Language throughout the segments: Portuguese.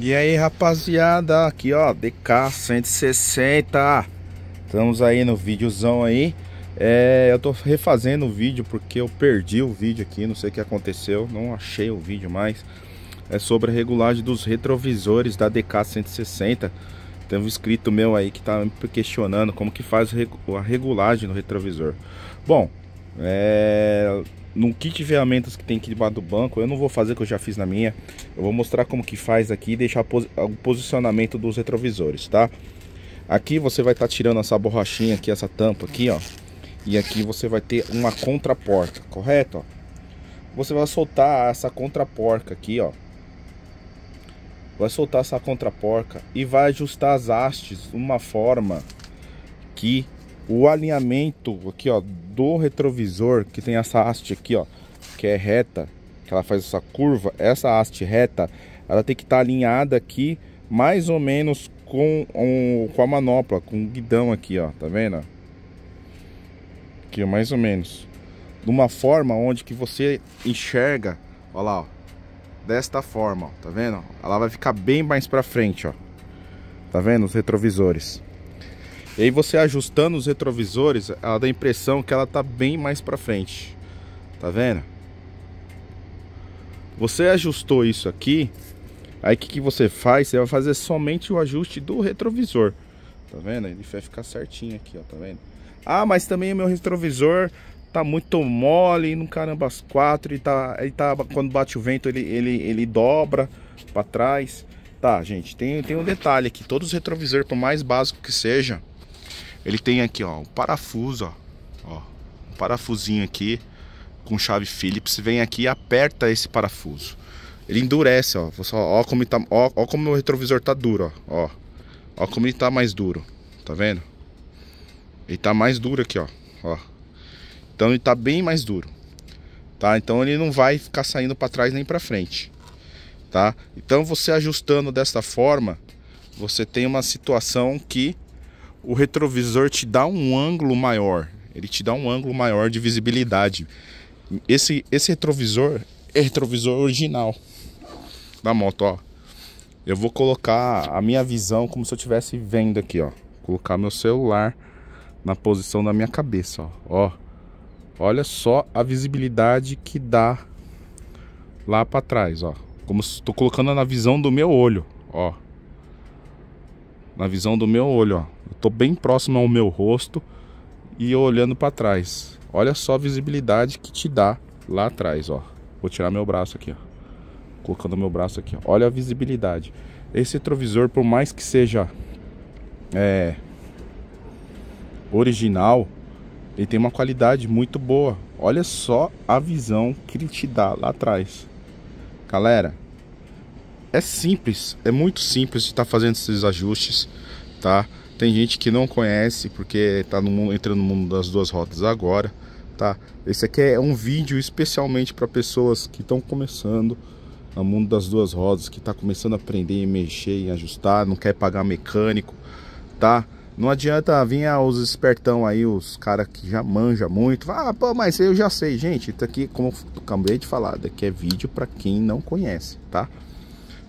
E aí rapaziada, aqui ó, DK 160 Estamos aí no vídeozão aí é, Eu tô refazendo o vídeo porque eu perdi o vídeo aqui, não sei o que aconteceu Não achei o vídeo mais É sobre a regulagem dos retrovisores da DK 160 Tem um inscrito meu aí que tá me questionando como que faz a regulagem no retrovisor Bom, é, no kit de ferramentas que tem aqui debaixo do banco, eu não vou fazer que eu já fiz na minha. Eu vou mostrar como que faz aqui e deixar ah, o posicionamento dos retrovisores, tá? Aqui você vai estar tá tirando essa borrachinha aqui, essa tampa aqui, ó. E aqui você vai ter uma porca correto? Ó? Você vai soltar essa contraporca aqui, ó. Vai soltar essa contraporca e vai ajustar as hastes de uma forma que o alinhamento aqui, ó, do retrovisor, que tem essa haste aqui, ó, que é reta, que ela faz essa curva, essa haste reta, ela tem que estar tá alinhada aqui mais ou menos com, um, com a manopla, com o guidão aqui, ó, tá vendo? Aqui, mais ou menos. De uma forma onde que você enxerga, ó lá, ó, desta forma, ó, tá vendo? Ela vai ficar bem mais pra frente, ó. Tá vendo os retrovisores? E aí você ajustando os retrovisores, ela dá a impressão que ela tá bem mais para frente. Tá vendo? Você ajustou isso aqui, aí o que, que você faz? Você vai fazer somente o ajuste do retrovisor. Tá vendo? Ele vai ficar certinho aqui, ó, tá vendo? Ah, mas também o meu retrovisor tá muito mole no as quatro e tá, ele tá quando bate o vento ele, ele, ele dobra para trás. Tá, gente, tem, tem um detalhe aqui, todos os retrovisores, por mais básico que seja, ele tem aqui, ó, um parafuso, ó, ó, um parafusinho aqui com chave Phillips. Vem aqui e aperta esse parafuso. Ele endurece, ó. Você, ó, como tá, ó, ó como o retrovisor tá duro, ó, ó. Ó como ele tá mais duro, tá vendo? Ele tá mais duro aqui, ó, ó. Então ele tá bem mais duro, tá? Então ele não vai ficar saindo para trás nem para frente, tá? Então você ajustando dessa forma, você tem uma situação que o retrovisor te dá um ângulo maior, ele te dá um ângulo maior de visibilidade. Esse, esse retrovisor é retrovisor original da moto, ó. Eu vou colocar a minha visão como se eu estivesse vendo aqui, ó. Colocar meu celular na posição da minha cabeça, ó. ó. Olha só a visibilidade que dá lá para trás, ó. Como estou colocando na visão do meu olho, ó na visão do meu olho, ó. Eu tô bem próximo ao meu rosto e olhando para trás. Olha só a visibilidade que te dá lá atrás, ó. Vou tirar meu braço aqui, ó. Colocando meu braço aqui, ó. Olha a visibilidade. Esse retrovisor, por mais que seja é, original, ele tem uma qualidade muito boa. Olha só a visão que ele te dá lá atrás. Galera, é simples, é muito simples de estar tá fazendo esses ajustes, tá? Tem gente que não conhece porque está entrando no mundo das duas rodas agora, tá? Esse aqui é um vídeo especialmente para pessoas que estão começando no mundo das duas rodas, que está começando a aprender a mexer e ajustar, não quer pagar mecânico, tá? Não adianta vir aos ah, espertão aí, os caras que já manja muito. Ah, pô, mas eu já sei, gente. Isso tá aqui, como eu acabei de falar, daqui é vídeo para quem não conhece, tá?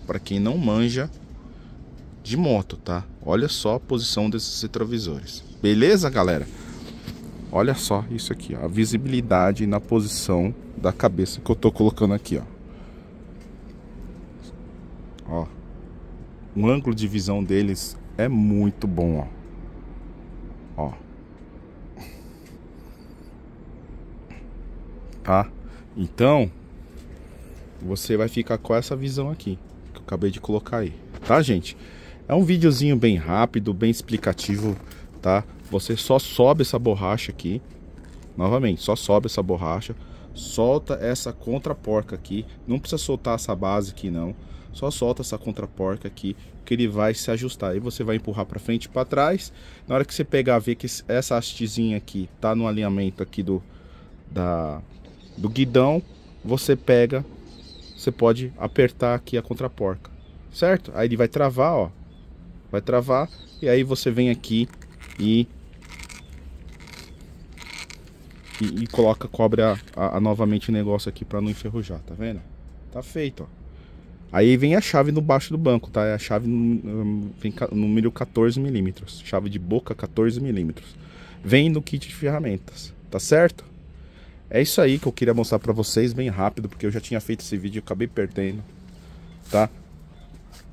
para quem não manja de moto, tá? Olha só a posição desses retrovisores. Beleza, galera? Olha só isso aqui, ó, a visibilidade na posição da cabeça que eu tô colocando aqui, ó. Ó. O ângulo de visão deles é muito bom, ó. Ó. Tá? Então, você vai ficar com essa visão aqui que eu acabei de colocar aí, tá, gente? É um videozinho bem rápido, bem explicativo, tá? Você só sobe essa borracha aqui, novamente, só sobe essa borracha, solta essa contraporca aqui, não precisa soltar essa base aqui não, só solta essa contraporca aqui que ele vai se ajustar. Aí você vai empurrar para frente e para trás. Na hora que você pegar, ver que essa hastezinha aqui tá no alinhamento aqui do da do guidão, você pega você pode apertar aqui a contraporca, certo? Aí ele vai travar, ó, vai travar e aí você vem aqui e e, e coloca, cobre a, a, a, novamente o negócio aqui para não enferrujar, tá vendo? Tá feito, ó. Aí vem a chave no baixo do banco, tá? É a chave vem número 14 milímetros, chave de boca 14 milímetros. Vem no kit de ferramentas, tá certo? É isso aí que eu queria mostrar pra vocês bem rápido, porque eu já tinha feito esse vídeo e acabei perdendo, tá?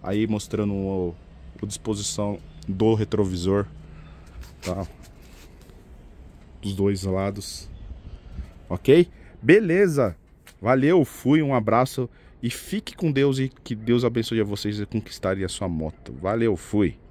Aí mostrando o, o disposição do retrovisor, tá? Dos dois lados, ok? Beleza! Valeu, fui, um abraço e fique com Deus e que Deus abençoe a vocês e conquistarem a sua moto. Valeu, fui!